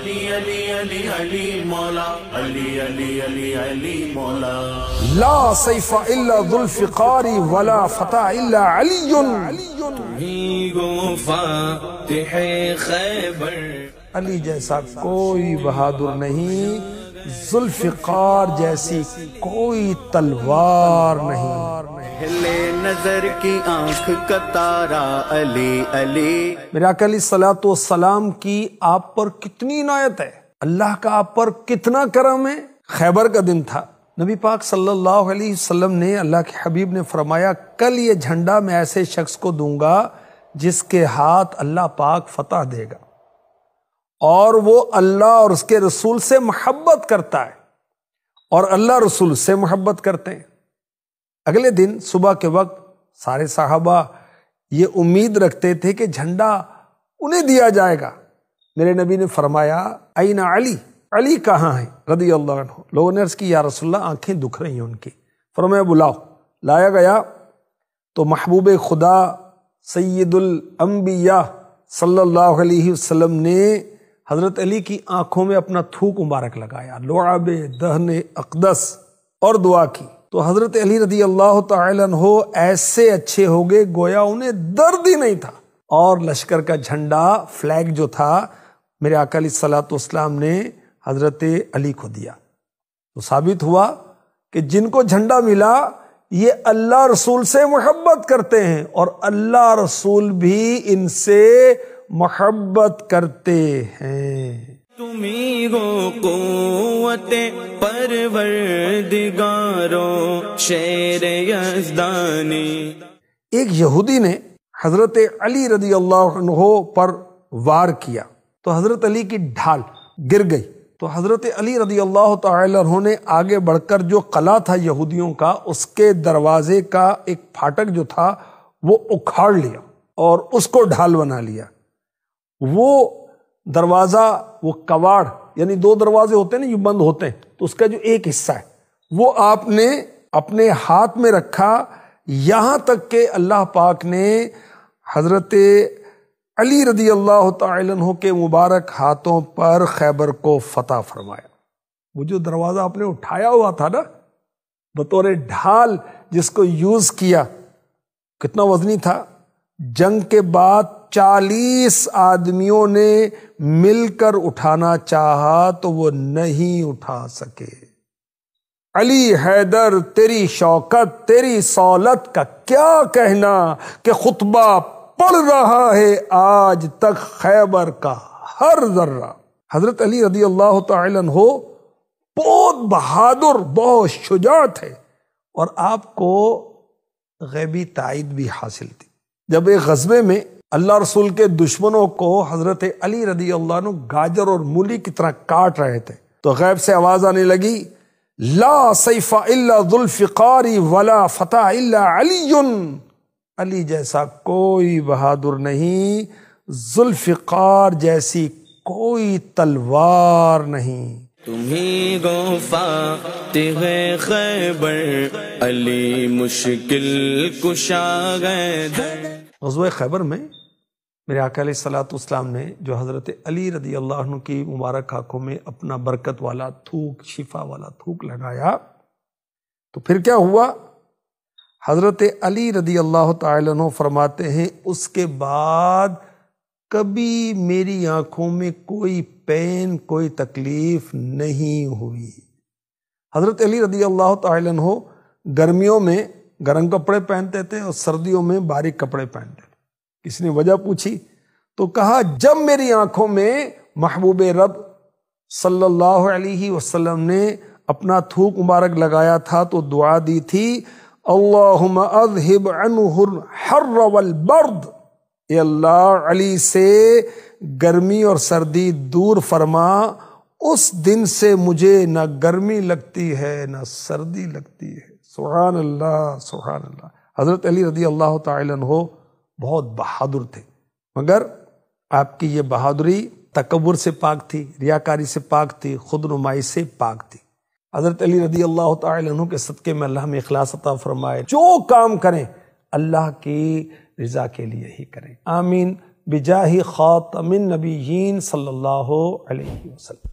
अली अली अली अली मौला अली अली अली अली मौला ला सैफा इल्ला वला फता इल्ला अली जैसा कोई बहादुर नहीं जुल्फिकार जैसी कोई तलवार नहीं पहले नजर की आंख कतारा अली अली मेरे अकली सलाम की आप पर कितनी इनायत है अल्लाह का आप पर कितना करम है खैबर का दिन था नबी पाक सल्लल्लाहु अलैहि वसल्लम ने अल्लाह के हबीब ने फरमाया कल ये झंडा मैं ऐसे शख्स को दूंगा जिसके हाथ अल्लाह पाक फतह देगा और वो अल्लाह और उसके रसूल से मोहब्बत करता है और अल्लाह रसूल से मोहब्बत करते हैं अगले दिन सुबह के वक्त सारे साहबा ये उम्मीद रखते थे कि झंडा उन्हें दिया जाएगा मेरे नबी ने फरमाया आईना अली अली कहाँ है रदी अल्लाह लोगों ने अर्ज की या रसुल्ला आंखें दुख रही हैं उनकी फरमाया बुलाओ लाया गया तो महबूब खुदा सैदुल अम्बिया सल्लल्लाहु अलैहि वसल्लम ने हजरत अली की आंखों में अपना थूक मुबारक लगाया लोआब दहन अकदस और दुआ की तो हजरत अली रदी अल्लाह हो ऐसे अच्छे हो गए गोया उन्हें दर्द ही नहीं था और लश्कर का झंडा फ्लैग जो था मेरे अकाली इस्लाम ने हजरत अली को दिया तो साबित हुआ कि जिनको झंडा मिला ये अल्लाह रसूल से मोहब्बत करते हैं और अल्लाह रसूल भी इनसे मोहब्बत करते हैं तुम्हें हो कुत परवर दिगारो शेर यजदानी एक यहूदी ने हजरत अली रजी अल्लाह पर वार किया तो हजरत अली की ढाल गिर गई तो हजरत अली रजी अल्लाह तहों ने आगे बढ़कर जो कला था यहूदियों का उसके दरवाजे का एक फाटक जो था वो उखाड़ लिया और उसको ढाल बना लिया वो दरवाज़ा वो कवाड़ यानी दो दरवाजे होते हैं ना ये बंद होते हैं तो उसका जो एक हिस्सा है वो आपने अपने हाथ में रखा यहां तक के अल्लाह पाक ने हज़रत अली रदी अल्लाह तहों के मुबारक हाथों पर खैबर को फतह फरमाया वो जो दरवाज़ा आपने उठाया हुआ था ना बतौर ढाल जिसको यूज़ किया कितना वजनी था जंग के बाद चालीस आदमियों ने मिलकर उठाना चाहा तो वो नहीं उठा सके अली हैदर तेरी शौकत तेरी सौलत का क्या कहना कि खुतबा पढ़ रहा है आज तक खैबर का हर जर्रा हजरत अली रदी अल्लाह हो बहुत बहादुर बहुत शुजा थे और आपको गैबी ताइद भी हासिल थी जब एक गजबे में अल्लाह रसूल के दुश्मनों को हजरत अली रदी अल्लाह गाजर और मूली की तरह काट रहे थे तो गैब से आवाज आने लगी ला सैफा इल्लाफिकारी वला फतेह अली अली जैसा कोई बहादुर नहीं जुल्फिकार जैसी कोई तलवार नहीं तुम्हें गोफा तिहे खैबर अली मुश्किल कुशा गए खैबर में मेरे आका सलातम ने जो हज़रत अली रदी अल्लाह की मुबारक आँखों में अपना बरकत वाला थूक शिफा वाला थूक लगाया तो फिर क्या हुआ हज़रत अली रदी अल्लाह तु फरमाते हैं उसके बाद कभी मेरी आँखों में कोई पेन कोई तकलीफ़ नहीं हुई हज़रत अली रदी अल्लाह तु गर्मियों में गर्म कपड़े पहनते थे और सर्दियों में बारीक कपड़े पहनते थे किसी ने वजह पूछी तो कहा जब मेरी आंखों में महबूब रब सल्लल्लाहु अलैहि वसल्लम ने अपना थूक मुबारक लगाया था तो दुआ दी थी अल्लाहबर्द अल्लाह अली से गर्मी और सर्दी दूर फरमा उस दिन से मुझे न गर्मी लगती है न सर्दी लगती है सुहान अल्लाह सुहान अल्लाह हज़रत अली रदी अल्लाह तहो बहुत बहादुर थे मगर आपकी ये बहादुरी तकबर से पाक थी रियाकारी से पाक थी खुद नुमाई से पाक थी हज़रत अली रदी अल्लाह तु के सदक़े में अल्लाह में अखलास फरमाए जो काम करें अल्लाह की रज़ा के लिए ही करें आमीन बिजाही ख़ातमिन नबीन सल्लल्लाहु अलैहि वसल्लम